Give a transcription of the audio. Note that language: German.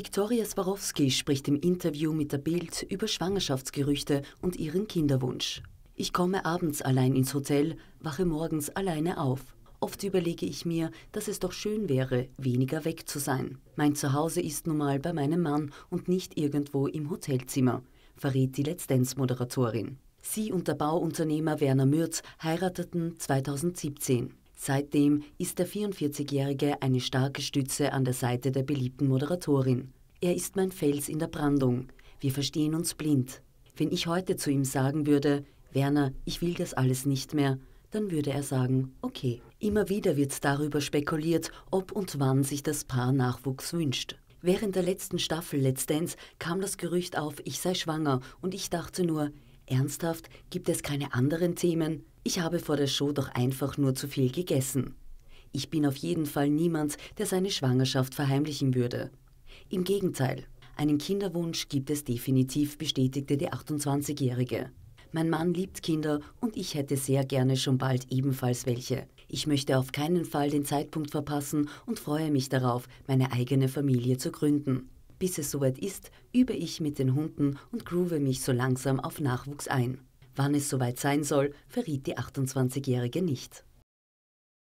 Viktoria Swarovski spricht im Interview mit der Bild über Schwangerschaftsgerüchte und ihren Kinderwunsch. Ich komme abends allein ins Hotel, wache morgens alleine auf. Oft überlege ich mir, dass es doch schön wäre, weniger weg zu sein. Mein Zuhause ist nun mal bei meinem Mann und nicht irgendwo im Hotelzimmer, verrät die Let's Dance-Moderatorin. Sie und der Bauunternehmer Werner Mürz heirateten 2017. Seitdem ist der 44-Jährige eine starke Stütze an der Seite der beliebten Moderatorin. Er ist mein Fels in der Brandung. Wir verstehen uns blind. Wenn ich heute zu ihm sagen würde, Werner, ich will das alles nicht mehr, dann würde er sagen, okay. Immer wieder wird darüber spekuliert, ob und wann sich das Paar Nachwuchs wünscht. Während der letzten Staffel Let's Dance kam das Gerücht auf, ich sei schwanger und ich dachte nur, Ernsthaft, gibt es keine anderen Themen? Ich habe vor der Show doch einfach nur zu viel gegessen. Ich bin auf jeden Fall niemand, der seine Schwangerschaft verheimlichen würde. Im Gegenteil, einen Kinderwunsch gibt es definitiv, bestätigte die 28-Jährige. Mein Mann liebt Kinder und ich hätte sehr gerne schon bald ebenfalls welche. Ich möchte auf keinen Fall den Zeitpunkt verpassen und freue mich darauf, meine eigene Familie zu gründen. Bis es soweit ist, übe ich mit den Hunden und groove mich so langsam auf Nachwuchs ein. Wann es soweit sein soll, verriet die 28-Jährige nicht.